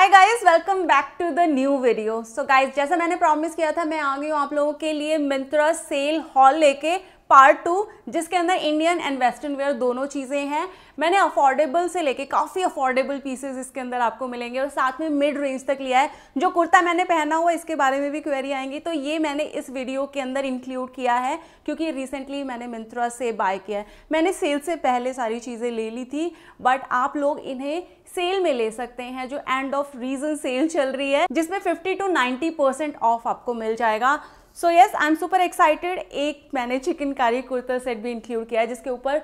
hi guys welcome back to the new video so guys जैसा मैंने promise किया था मैं आ गई हूँ आप लोगों के लिए मिंत्रा सेल हॉल लेके पार्ट टू जिसके अंदर इंडियन एंड वेस्टर्न वेयर दोनों चीज़ें हैं मैंने अफोर्डेबल से लेके काफ़ी अफोर्डेबल पीसेज इसके अंदर आपको मिलेंगे और साथ में मिड रेंज तक लिया है जो कुर्ता मैंने पहना हुआ इसके बारे में भी क्वेरी आएंगी तो ये मैंने इस वीडियो के अंदर इंक्लूड किया है क्योंकि रिसेंटली मैंने मिंत्रा से बाय किया है मैंने सेल से पहले सारी चीज़ें ले ली थी बट आप लोग इन्हें सेल में ले सकते हैं जो एंड ऑफ रीजन सेल चल रही है जिसमें 50 टू 90 परसेंट ऑफ आपको मिल जाएगा so yes I am super excited एक मैंने चिकनकारी कुर्ता सेट भी इंक्लूड किया है जिसके ऊपर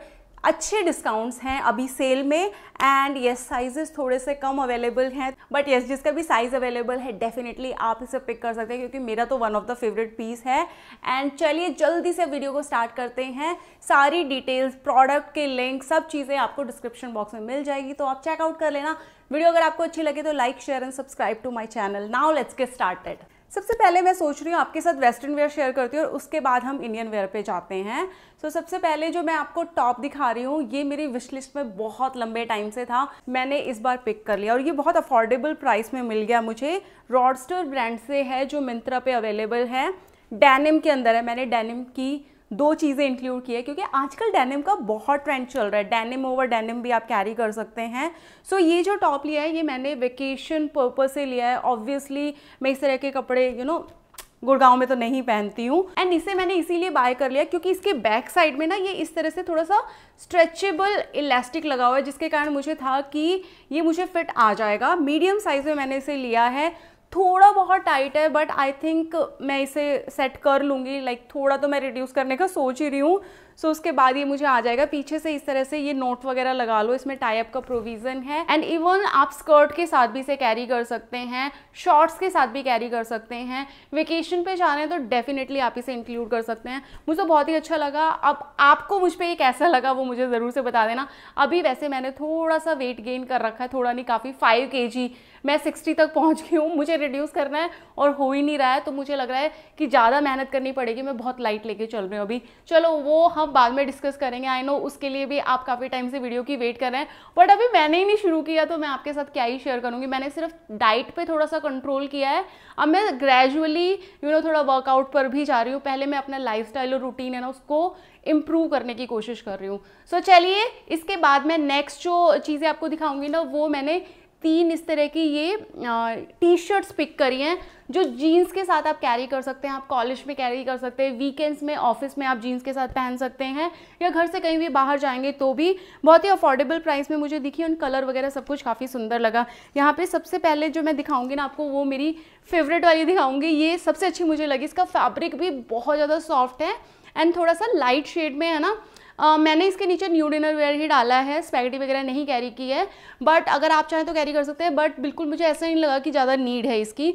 अच्छे डिस्काउंट्स हैं अभी सेल में एंड यस साइजेस थोड़े से कम अवेलेबल हैं बट यस जिसका भी साइज़ अवेलेबल है डेफिनेटली आप इसे पिक कर सकते हैं क्योंकि मेरा तो one of the favourite piece है एंड चलिए जल्दी से वीडियो को स्टार्ट करते हैं सारी डिटेल्स प्रोडक्ट के लिंक सब चीज़ें आपको डिस्क्रिप्शन बॉक्स में मिल जाएगी तो आप चेकआउट कर लेना वीडियो अगर आपको अच्छी लगे तो like share and subscribe to my channel now let's get started सबसे पहले मैं सोच रही हूँ आपके साथ वेस्टर्न वेयर शेयर करती हूँ और उसके बाद हम इंडियन वेयर पे जाते हैं सो so, सबसे पहले जो मैं आपको टॉप दिखा रही हूँ ये मेरी विश लिस्ट में बहुत लंबे टाइम से था मैंने इस बार पिक कर लिया और ये बहुत अफोर्डेबल प्राइस में मिल गया मुझे रॉडस्टर ब्रांड से है जो मिंत्रा पे अवेलेबल है डेनिम के अंदर है मैंने डेनिम की दो चीज़ें इंक्लूड की है क्योंकि आजकल डेनिम का बहुत ट्रेंड चल रहा है डेनिम ओवर डेनिम भी आप कैरी कर सकते हैं सो so, ये जो टॉप लिया है ये मैंने वेकेशन पर्पज़ से लिया है ऑब्वियसली मैं इस तरह के कपड़े you you know know, Gurgaon में तो नहीं पहनती हूँ एंड इसे मैंने इसीलिए बाय कर लिया क्योंकि इसके बैक साइड में ना ये इस तरह से थोड़ा सा स्ट्रेचेबल इलास्टिक लगा हुआ है जिसके कारण मुझे था कि ये मुझे फिट आ जाएगा मीडियम साइज़ में मैंने इसे लिया है थोड़ा बहुत टाइट है बट आई थिंक मैं इसे सेट कर लूँगी लाइक like, थोड़ा तो मैं रिड्यूस करने का सोच ही रही हूँ सो so, उसके बाद ये मुझे आ जाएगा पीछे से इस तरह से ये नोट वगैरह लगा लो इसमें टाई अप का प्रोविज़न है एंड इवन आप स्कर्ट के साथ भी इसे कैरी कर सकते हैं शॉर्ट्स के साथ भी कैरी कर सकते हैं वेकेशन पे जा रहे हैं तो डेफिनेटली आप इसे इंक्लूड कर सकते हैं मुझे तो बहुत ही अच्छा लगा अब आपको मुझ पर ये कैसा लगा वो मुझे ज़रूर से बता देना अभी वैसे मैंने थोड़ा सा वेट गेन कर रखा है थोड़ा नहीं काफ़ी फाइव के मैं सिक्सटी तक पहुँच गई हूँ मुझे रिड्यूस करना है और हो ही नहीं रहा है तो मुझे लग रहा है कि ज़्यादा मेहनत करनी पड़ेगी मैं बहुत लाइट लेके चल रही हूँ अभी चलो वो हम बाद में डिस्कस करेंगे आई नो उसके लिए भी आप काफ़ी टाइम से वीडियो की वेट कर रहे हैं बट अभी मैंने ही नहीं शुरू किया तो मैं आपके साथ क्या ही शेयर करूँगी मैंने सिर्फ डाइट पर थोड़ा सा कंट्रोल किया है अब मैं ग्रेजुअली यू नो थोड़ा वर्कआउट पर भी जा रही हूँ पहले मैं अपना लाइफ और रूटीन है ना उसको इम्प्रूव करने की कोशिश कर रही हूँ सो so, चलिए इसके बाद मैं नेक्स्ट जो चीज़ें आपको दिखाऊंगी ना वो मैंने तीन इस तरह की ये टी शर्ट्स पिक करी हैं जो जीन्स के साथ आप कैरी कर सकते हैं आप कॉलेज में कैरी कर सकते हैं वीकेंड्स में ऑफिस में आप जीन्स के साथ पहन सकते हैं या घर से कहीं भी बाहर जाएंगे तो भी बहुत ही अफोर्डेबल प्राइस में मुझे दिखी उन कलर वगैरह सब कुछ काफ़ी सुंदर लगा यहाँ पे सबसे पहले जो मैं दिखाऊंगी ना आपको वो मेरी फेवरेट वाली दिखाऊंगी ये सबसे अच्छी मुझे लगी इसका फैब्रिक भी बहुत ज़्यादा सॉफ्ट है एंड थोड़ा सा लाइट शेड में है ना आ, मैंने इसके नीचे न्यू डिनर वेयर ही डाला है स्पैगेटी वगैरह नहीं कैरी की है बट अगर आप चाहें तो कैरी कर सकते हैं बट बिल्कुल मुझे ऐसा नहीं लगा कि ज़्यादा नीड है इसकी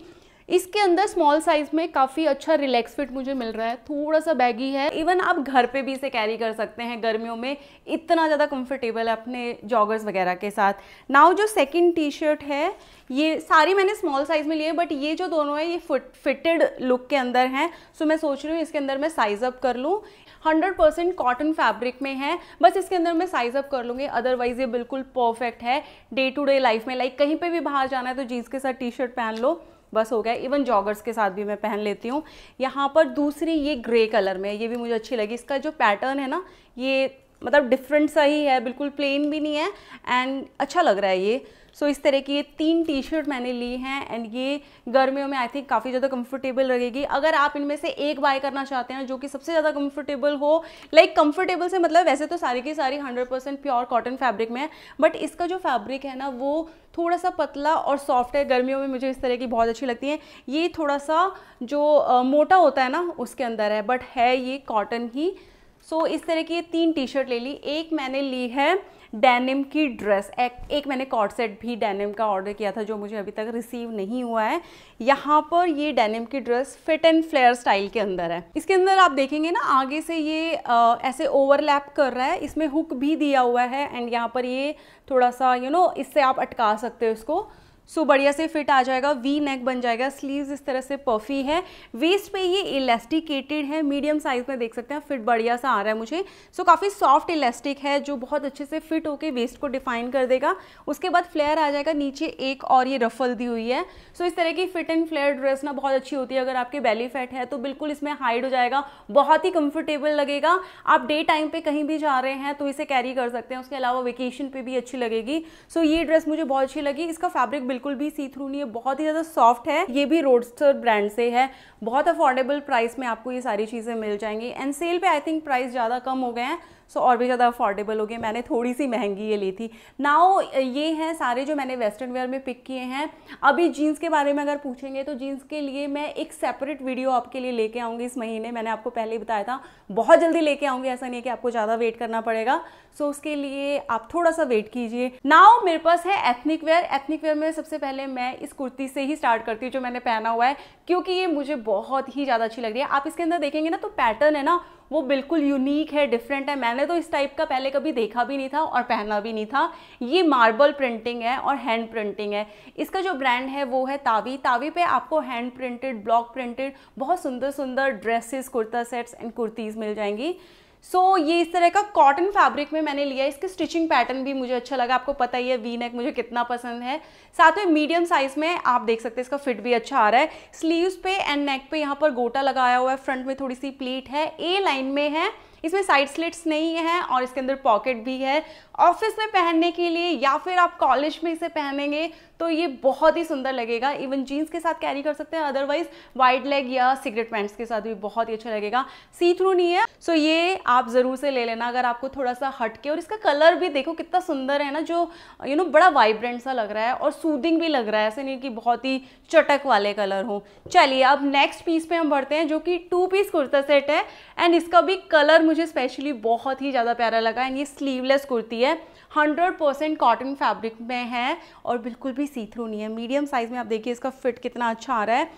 इसके अंदर स्मॉल साइज में काफ़ी अच्छा रिलैक्स फिट मुझे मिल रहा है थोड़ा सा बैगी है इवन आप घर पे भी इसे कैरी कर सकते हैं गर्मियों में इतना ज़्यादा कंफर्टेबल है अपने जॉगर्स वगैरह के साथ नाउ जो सेकंड टी शर्ट है ये सारी मैंने स्मॉल साइज़ में लिए बट ये जो दोनों है ये फिट फिटेड लुक के अंदर हैं सो मैं सोच रही हूँ इसके अंदर मैं साइज़ अप कर लूँ हंड्रेड परसेंट कॉटन फैब्रिक में है बस इसके अंदर मैं साइज अप कर लूँगी अदरवाइज ये बिल्कुल परफेक्ट है डे टू डे लाइफ में लाइक कहीं पर भी बाहर जाना है तो जीन्स के साथ टी शर्ट पहन लो बस हो गया इवन जॉगर्स के साथ भी मैं पहन लेती हूँ यहाँ पर दूसरी ये ग्रे कलर में ये भी मुझे अच्छी लगी इसका जो पैटर्न है ना ये मतलब डिफरेंट सा ही है बिल्कुल प्लेन भी नहीं है एंड अच्छा लग रहा है ये सो so, इस तरह की ये तीन टी शर्ट मैंने ली हैं एंड ये गर्मियों में आई थिंक काफ़ी ज़्यादा कंफर्टेबल रहेगी अगर आप इनमें से एक बाय करना चाहते हैं जो कि सबसे ज़्यादा कंफर्टेबल हो लाइक like, कंफर्टेबल से मतलब वैसे तो सारी की सारी 100% प्योर कॉटन फैब्रिक में है बट इसका जो फैब्रिक है ना वो थोड़ा सा पतला और सॉफ्ट है गर्मियों में मुझे इस तरह की बहुत अच्छी लगती है ये थोड़ा सा जो आ, मोटा होता है ना उसके अंदर है बट है ये कॉटन ही सो so, इस तरह की ये तीन टी शर्ट ले ली एक मैंने ली है डेनिम की ड्रेस एक, एक मैंने कॉट सेट भी डेनिम का ऑर्डर किया था जो मुझे अभी तक रिसीव नहीं हुआ है यहाँ पर ये डेनिम की dress fit and flare style के अंदर है इसके अंदर आप देखेंगे ना आगे से ये आ, ऐसे ओवरलैप कर रहा है इसमें हुक भी दिया हुआ है एंड यहाँ पर ये थोड़ा सा यू you नो know, इससे आप अटका सकते हो इसको सो बढ़िया से फिट आ जाएगा वी नेक बन जाएगा स्लीव्स इस तरह से पफी है वेस्ट पे ये इलास्टिकेटेड है मीडियम साइज में देख सकते हैं फिट बढ़िया सा आ रहा है मुझे सो so, काफ़ी सॉफ्ट इलास्टिक है जो बहुत अच्छे से फिट होके वेस्ट को डिफाइन कर देगा उसके बाद फ्लेयर आ जाएगा नीचे एक और ये रफल दी हुई है सो so, इस तरह की फिट एंड फ्लेयर ड्रेस ना बहुत अच्छी होती है अगर आपके बैली फैट है तो बिल्कुल इसमें हाइड हो जाएगा बहुत ही कंफर्टेबल लगेगा आप डे टाइम पर कहीं भी जा रहे हैं तो इसे कैरी कर सकते हैं उसके अलावा वेकेशन पर भी अच्छी लगेगी सो ये ड्रेस मुझे बहुत अच्छी लगी इसका फैब्रिक बिल्कुल बिल्कुल भी सी थ्रू नहीं है बहुत ही ज़्यादा सॉफ्ट है ये भी रोडस्टर ब्रांड से है बहुत अफोर्डेबल प्राइस में आपको ये सारी चीज़ें मिल जाएंगी एंड सेल पे आई थिंक प्राइस ज़्यादा कम हो गए हैं सो और भी ज़्यादा अफोर्डेबल हो गए मैंने थोड़ी सी महंगी ये ली थी नाउ ये हैं सारे जो मैंने वेस्टर्न वेयर में पिक किए हैं अभी जीन्स के बारे में अगर पूछेंगे तो जीन्स के लिए मैं एक सेपरेट वीडियो आपके लिए लेके आऊँगी इस महीने मैंने आपको पहले ही बताया था बहुत जल्दी लेके आऊँगी ऐसा नहीं है कि आपको ज़्यादा वेट करना पड़ेगा सो उसके लिए आप थोड़ा सा वेट कीजिए नाउ मेरे पास है एथनिक वेयर एथनिक वेयर में सबसे पहले मैं इस कुर्ती से ही स्टार्ट करती हूँ जो मैंने पहना हुआ है क्योंकि ये मुझे बहुत ही ज़्यादा अच्छी लग रही है आप इसके अंदर देखेंगे ना तो पैटर्न है ना वो बिल्कुल यूनिक है डिफरेंट है मैंने तो इस टाइप का पहले कभी देखा भी नहीं था और पहना भी नहीं था ये मार्बल प्रिंटिंग है और हैंड प्रिंटिंग है इसका जो ब्रांड है वो है तावी तावी पे आपको हैंड प्रिंटेड ब्लॉक प्रिंटेड बहुत सुंदर सुंदर dresses kurta sets and kurtis मिल जाएंगी सो so, ये इस तरह का कॉटन फैब्रिक में मैंने लिया है इसके स्टिचिंग पैटर्न भी मुझे अच्छा लगा आपको पता ही है वी नेक मुझे कितना पसंद है साथ में मीडियम साइज में आप देख सकते हैं इसका फिट भी अच्छा आ रहा है स्लीव्स पे एंड नेक पे यहाँ पर गोटा लगाया हुआ है फ्रंट में थोड़ी सी प्लीट है ए लाइन में है इसमें साइड स्लिट्स नहीं है और इसके अंदर पॉकेट भी है ऑफिस में पहनने के लिए या फिर आप कॉलेज में इसे पहनेंगे तो ये बहुत ही सुंदर लगेगा इवन जीन्स के साथ कैरी कर सकते हैं अदरवाइज वाइड लेग या सिगरेट पैंट्स के साथ भी बहुत ही अच्छा लगेगा सी थ्रू नहीं है सो ये आप ज़रूर से ले लेना अगर आपको थोड़ा सा हटके और इसका कलर भी देखो कितना सुंदर है ना जो यू you नो know, बड़ा वाइब्रेंट सा लग रहा है और सूदिंग भी लग रहा है ऐसे नहीं कि बहुत ही चटक वाले कलर हों चलिए अब नेक्स्ट पीस पे हम बढ़ते हैं जो कि टू पीस कुर्ता सेट है एंड इसका भी कलर मुझे स्पेशली बहुत ही ज़्यादा प्यारा लगा एंड ये स्लीवलेस कुर्ती होती है 100 परसेंट कॉटन फैब्रिक में है और बिल्कुल भी सी थ्रू नहीं है मीडियम साइज़ में आप देखिए इसका फिट कितना अच्छा आ रहा है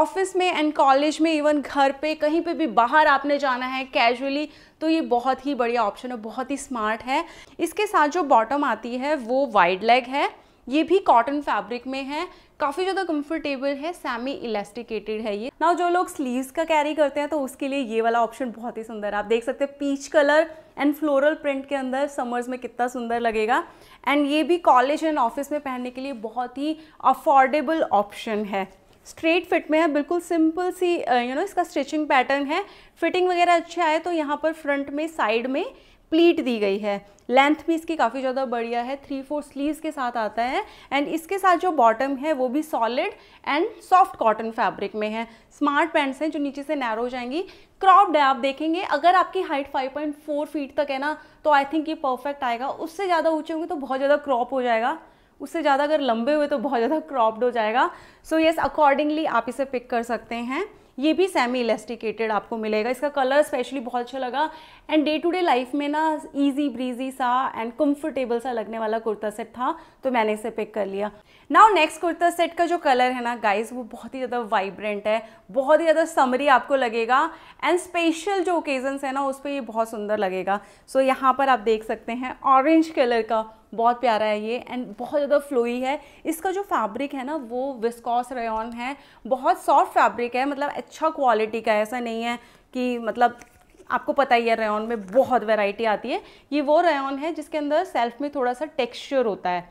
ऑफिस में एंड कॉलेज में इवन घर पे कहीं पे भी बाहर आपने जाना है कैजुअली तो ये बहुत ही बढ़िया ऑप्शन है बहुत ही स्मार्ट है इसके साथ जो बॉटम आती है वो वाइड लेग है ये भी कॉटन फैब्रिक में है काफ़ी ज़्यादा कंफर्टेबल है सेमी इलास्टिकेटेड है ये ना जो लोग स्लीव्स का कैरी करते हैं तो उसके लिए ये वाला ऑप्शन बहुत ही सुंदर है आप देख सकते हैं peach colour and floral print के अंदर समर्स में कितना सुंदर लगेगा एंड ये भी कॉलेज एंड ऑफिस में पहनने के लिए बहुत ही अफोर्डेबल ऑप्शन है स्ट्रेट फिट में है बिल्कुल सिंपल सी यू नो इसका स्टिचिंग पैटर्न है फिटिंग वगैरह अच्छा आए तो यहाँ पर फ्रंट में साइड में प्लीट दी गई है लेंथ भी इसकी काफ़ी ज़्यादा बढ़िया है थ्री फोर स्लीव्स के साथ आता है एंड इसके साथ जो बॉटम है वो भी solid and soft cotton fabric में है स्मार्ट पैंट्स हैं जो नीचे से नैरो हो जाएंगी क्रॉप्ड है आप देखेंगे अगर आपकी हाइट 5.4 फीट तक है ना तो आई थिंक ये परफेक्ट आएगा उससे ज़्यादा ऊँचे होंगे तो बहुत ज़्यादा क्रॉप हो जाएगा उससे ज़्यादा अगर लंबे हुए तो बहुत ज़्यादा क्रॉप्ड हो जाएगा सो येस अकॉर्डिंगली आप इसे पिक कर सकते हैं ये भी सेमी इलेस्टिकेटेड आपको मिलेगा इसका कलर स्पेशली बहुत अच्छा लगा and day to day life में ना ईजी ब्रीजी सा एंड कंफर्टेबल सा लगने वाला कुर्ता सेट था तो मैंने इसे पिक कर लिया नाउ नेक्स्ट कुर्ता सेट का जो कलर है ना गाइज वो बहुत ही ज़्यादा वाइब्रेंट है बहुत ही ज़्यादा समरी आपको लगेगा एंड स्पेशल जो ओकेजन्स है ना उस पर ये बहुत सुंदर लगेगा सो so, यहाँ पर आप देख सकते हैं ऑरेंज कलर का बहुत प्यारा है ये एंड बहुत ज़्यादा फ्लोई है इसका जो फैब्रिक है ना वो विस्कॉस रेन है बहुत सॉफ्ट फैब्रिक है मतलब अच्छा क्वालिटी का ऐसा नहीं है कि मतलब आपको पता ही है रेन में बहुत वैरायटी आती है ये वो रेन है जिसके अंदर सेल्फ में थोड़ा सा टेक्स्चर होता है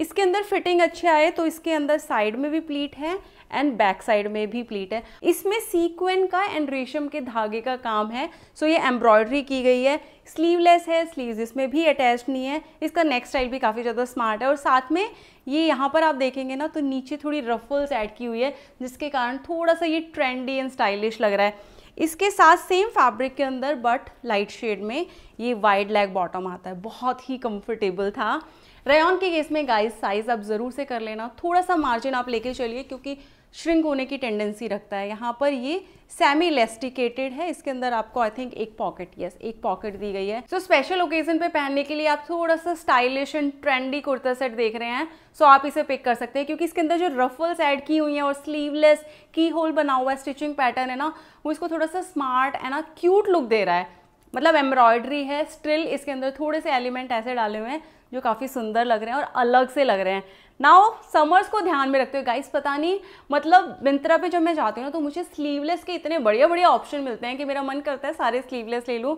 इसके अंदर फिटिंग अच्छे आए तो इसके अंदर साइड में भी प्लीट है एंड बैक साइड में भी प्लीट है इसमें सीक्वेंट का एंड रेशम के धागे का काम है सो ये एम्ब्रॉयडरी की गई है स्लीवलेस है स्लीव्स इसमें भी अटैच नहीं है इसका नेक स्टाइल भी काफ़ी ज़्यादा स्मार्ट है और साथ में ये यहाँ पर आप देखेंगे ना तो नीचे थोड़ी रफल्स ऐड की हुई है जिसके कारण थोड़ा सा ये ट्रेंडी एंड स्टाइलिश लग रहा है इसके साथ सेम फैब्रिक के अंदर बट लाइट शेड में ये वाइड लेग बॉटम आता है बहुत ही कंफर्टेबल था रेयन के केस में गाइस साइज आप ज़रूर से कर लेना थोड़ा सा मार्जिन आप लेके चलिए क्योंकि श्रिंक होने की टेंडेंसी रखता है यहाँ पर ये सेमी इलेस्टिकेटेड है इसके अंदर आपको आई थिंक एक पॉकेट यस एक पॉकेट दी गई है सो स्पेशल ओकेजन पे पहनने के लिए आप थोड़ा सा stylish and trendy kurta set देख रहे हैं सो so आप इसे पिक कर सकते हैं क्योंकि इसके अंदर जो रफल्स ऐड की हुई हैं और स्लीवलेस की होल बना हुआ है स्टिचिंग पैटर्न है ना वो इसको थोड़ा सा स्मार्ट है ना क्यूट लुक दे रहा है मतलब एम्ब्रॉयडरी है स्टिल इसके अंदर थोड़े से एलिमेंट ऐसे डाले हुए हैं जो काफ़ी सुंदर लग रहे हैं और अलग से लग रहे हैं नाउ समर्स को ध्यान में रखते हुए गाइस पता नहीं मतलब मिंत्रा पे जब मैं जाती हूँ तो मुझे स्लीवलेस के इतने बढ़िया बढ़िया ऑप्शन मिलते हैं कि मेरा मन करता है सारे स्लीवलेस ले लूँ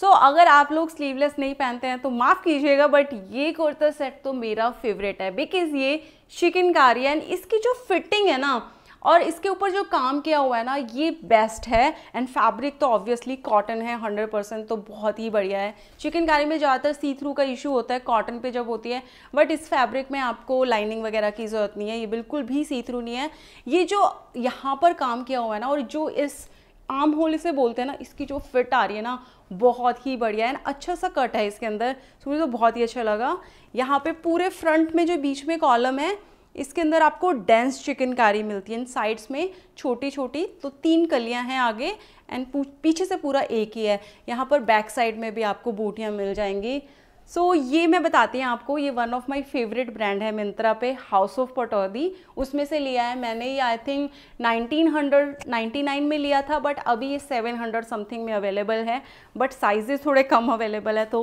सो so, अगर आप लोग स्लीवलेस नहीं पहनते हैं तो माफ़ कीजिएगा बट ये कुर्ता सेट तो मेरा फेवरेट है बिकॉज ये शिकनकारी एंड इसकी जो फिटिंग है ना और इसके ऊपर जो काम किया हुआ है ना ये बेस्ट है एंड फैब्रिक तो ऑब्वियसली कॉटन है हंड्रेड परसेंट तो बहुत ही बढ़िया है चिकनकारी में ज़्यादातर सी थ्रू का इशू होता है कॉटन पे जब होती है बट इस फैब्रिक में आपको लाइनिंग वगैरह की ज़रूरत नहीं है ये बिल्कुल भी सी थ्रू नहीं है ये जो यहाँ पर काम किया हुआ है ना और जो इस आम होल से बोलते हैं ना इसकी जो फिट आ रही है ना बहुत ही बढ़िया एंड अच्छा सा कट है इसके अंदर तो मुझे तो बहुत ही अच्छा लगा यहाँ पे पूरे फ्रंट में जो बीच में कॉलम है इसके अंदर आपको डेंस चिकनकारी मिलती है इन साइड्स में छोटी छोटी तो तीन कलियां हैं आगे एंड पीछे से पूरा एक ही है यहाँ पर बैक साइड में भी आपको बूटियाँ मिल जाएंगी सो so, ये मैं बताती हूँ आपको ये one of my favourite brand है मिंत्रा पे हाउस ऑफ पटौदी उसमें से लिया है मैंने ये आई थिंक 1999 में लिया था बट अभी ये 700 समथिंग में अवेलेबल है बट साइजेस थोड़े कम अवेलेबल है तो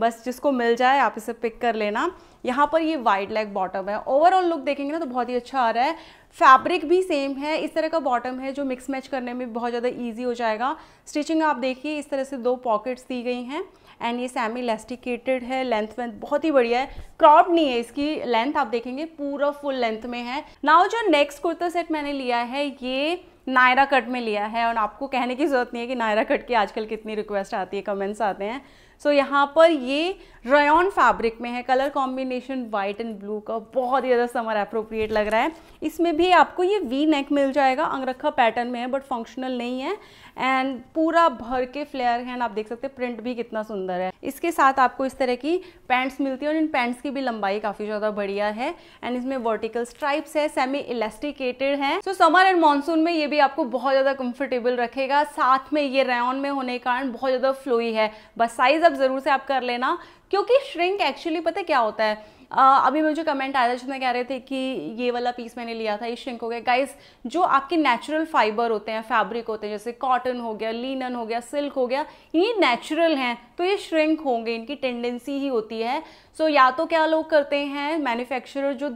बस जिसको मिल जाए आप इसे पिक कर लेना यहाँ पर ये वाइड लेग बॉटम है ओवरऑल लुक देखेंगे ना तो बहुत ही अच्छा आ रहा है फैब्रिक भी सेम है इस तरह का बॉटम है जो मिक्स मैच करने में बहुत ज़्यादा ईजी हो जाएगा स्टिचिंग आप देखिए इस तरह से दो पॉकेट्स दी गई हैं एंड ये सेमी इलास्टिकेटेड है लेंथ वेंथ बहुत ही बढ़िया है क्रॉप नहीं है इसकी लेंथ आप देखेंगे पूरा फुल लेंथ में है नाउ जो नेक्स्ट कुर्ता सेट मैंने लिया है ये नायरा कट में लिया है और आपको कहने की ज़रूरत नहीं है कि नायरा कट की आजकल कितनी रिक्वेस्ट आती है कमेंट्स आते हैं सो so, यहाँ पर ये रयॉन फैब्रिक में है colour combination white and blue का बहुत ही ज़्यादा समर अप्रोप्रिएट लग रहा है इसमें भी आपको ये वी नेक मिल जाएगा अंगरखा पैटर्न में है बट फंक्शनल नहीं है एंड पूरा भर के फ्लेयर है एंड आप देख सकते हैं प्रिंट भी कितना सुंदर है इसके साथ आपको इस तरह की पैंट्स मिलती है और इन पैंट्स की भी लंबाई काफ़ी ज़्यादा बढ़िया है एंड इसमें वर्टिकल स्ट्राइप्स है सेमी इलास्टिकेटेड है सो समर एंड मानसून में ये भी आपको बहुत ज़्यादा कंफर्टेबल रखेगा साथ में ये रेन में होने के कारण बहुत ज़्यादा फ्लोई है बस साइज़ अब ज़रूर से आप कर लेना क्योंकि श्रिंक एक्चुअली पता क्या होता है Uh, अभी मुझे कमेंट आया था जिसमें कह रहे थे कि ये वाला पीस मैंने लिया था ये श्रिंक हो गया गाइस जो आपके नेचुरल फाइबर होते हैं फैब्रिक होते हैं जैसे कॉटन हो गया लीनन हो गया सिल्क हो गया ये नेचुरल हैं तो ये श्रिंक होंगे इनकी टेंडेंसी ही होती है सो so, या तो क्या लोग करते हैं मैन्युफैक्चरर जो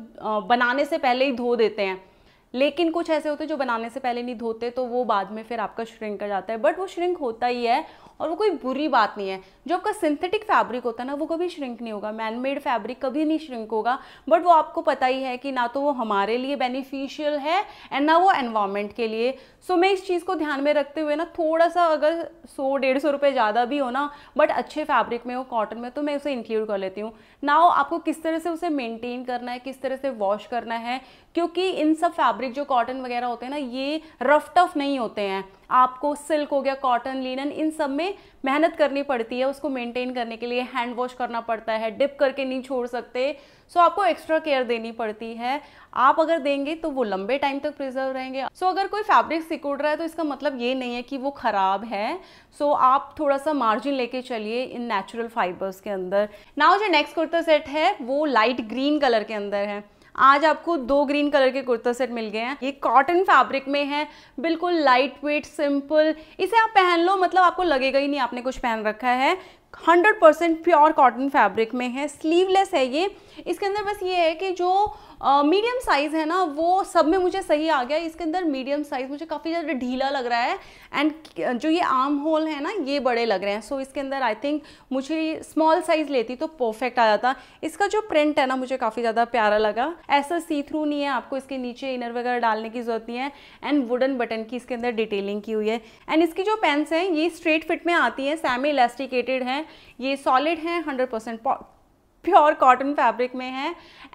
बनाने से पहले ही धो देते हैं लेकिन कुछ ऐसे होते हैं जो बनाने से पहले नहीं धोते तो वो बाद में फिर आपका श्रिंक कर जाता है बट वो श्रिंक होता ही है और वो कोई बुरी बात नहीं है जो आपका सिंथेटिक फैब्रिक होता है ना वो कभी श्रिंक नहीं होगा मैनमेड फैब्रिक कभी नहीं श्रिंक होगा बट वो आपको पता ही है कि ना तो वो हमारे लिए बेनिफिशियल है एंड ना वो एनवायरमेंट के लिए सो so, मैं इस चीज़ को ध्यान में रखते हुए ना थोड़ा सा अगर सौ डेढ़ सौ रुपये ज़्यादा भी हो ना बट अच्छे फैब्रिक में हो कॉटन में तो मैं उसे इंक्लूड कर लेती हूँ ना आपको किस तरह से उसे मेनटेन करना है किस तरह से वॉश करना है क्योंकि इन सब फैब्रिक फैब्रिक जो कॉटन वगैरह होते हैं ना ये रफ टफ नहीं होते हैं आपको सिल्क हो गया कॉटन लिनन इन सब में मेहनत करनी पड़ती है उसको मेंटेन करने के लिए हैंड वॉश करना पड़ता है डिप करके नहीं छोड़ सकते सो so, आपको एक्स्ट्रा केयर देनी पड़ती है आप अगर देंगे तो वो लंबे टाइम तक प्रिजर्व रहेंगे सो so, अगर कोई फैब्रिक सिकुड़ रहा है तो इसका मतलब ये नहीं है कि वो ख़राब है सो so, आप थोड़ा सा मार्जिन लेके चलिए इन नेचुरल फाइबर्स के अंदर नाउ जो नेक्स्ट कुर्ता सेट है वो लाइट ग्रीन कलर के अंदर है आज आपको दो ग्रीन कलर के कुर्ता सेट मिल गए हैं ये कॉटन फैब्रिक में है बिल्कुल लाइट वेट सिंपल इसे आप पहन लो मतलब आपको लगेगा ही नहीं आपने कुछ पहन रखा है 100% प्योर कॉटन फैब्रिक में है स्लीवलेस है ये इसके अंदर बस ये है कि जो मीडियम साइज़ है ना वो सब में मुझे सही आ गया इसके अंदर मीडियम साइज़ मुझे काफ़ी ज़्यादा ढीला लग रहा है एंड जो ये आर्म होल है ना ये बड़े लग रहे हैं सो so, इसके अंदर आई थिंक मुझे स्मॉल साइज़ लेती तो परफेक्ट आ जाता इसका जो प्रिंट है ना मुझे काफ़ी ज़्यादा प्यारा लगा ऐसा सी थ्रू नहीं है आपको इसके नीचे इनर वगैरह डालने की ज़रूरत नहीं है एंड वुडन बटन की इसके अंदर डिटेलिंग की हुई है एंड इसकी जो पेन्स हैं ये स्ट्रेट फिट में आती हैं सेमी इलास्टिकेटेड हैं ये सॉलिड हैं hundred percent pure cotton fabric में है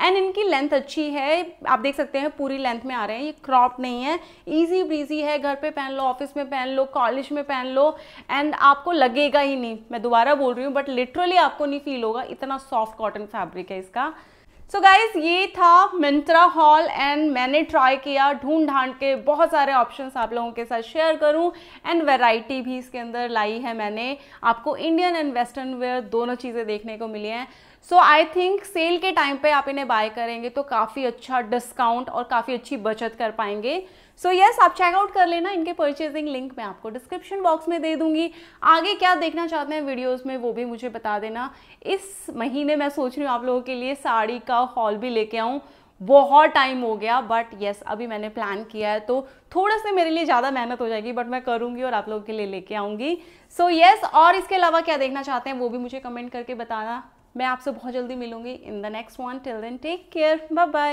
एंड इनकी लेंथ अच्छी है आप देख सकते हैं पूरी लेंथ में आ रहे हैं ये क्रॉप नहीं है ईजी ब्रीजी है घर पे पहन लो ऑफिस में पहन लो कॉलेज में पहन लो एंड आपको लगेगा ही नहीं मैं दोबारा बोल रही हूँ बट लिटरली आपको नहीं फील होगा इतना सॉफ्ट कॉटन फैब्रिक है इसका सो so गाइज ये था मिंत्रा हॉल एंड मैंने ट्राई किया ढूंढ ढांड के बहुत सारे ऑप्शंस आप लोगों के साथ शेयर करूं एंड वैरायटी भी इसके अंदर लाई है मैंने आपको इंडियन एंड वेस्टर्न वेयर दोनों चीज़ें देखने को मिली हैं सो आई थिंक सेल के टाइम पे आप इन्हें बाय करेंगे तो काफ़ी अच्छा डिस्काउंट और काफ़ी अच्छी बचत कर पाएंगे सो so, यस yes, आप चेकआउट कर लेना इनके परचेजिंग लिंक मैं आपको डिस्क्रिप्शन बॉक्स में दे दूंगी आगे क्या देखना चाहते हैं वीडियोस में वो भी मुझे बता देना इस महीने मैं सोच रही हूँ आप लोगों के लिए साड़ी का हॉल भी लेके आऊँ बहुत टाइम हो गया बट यस yes, अभी मैंने प्लान किया है तो थोड़ा सा मेरे लिए ज़्यादा मेहनत हो जाएगी बट मैं करूँगी और आप लोगों के लिए लेके आऊँगी सो so, यस yes, और इसके अलावा क्या देखना चाहते हैं वो भी मुझे कमेंट करके बताना मैं आपसे बहुत जल्दी मिलूंगी in the next one till then take care bye bye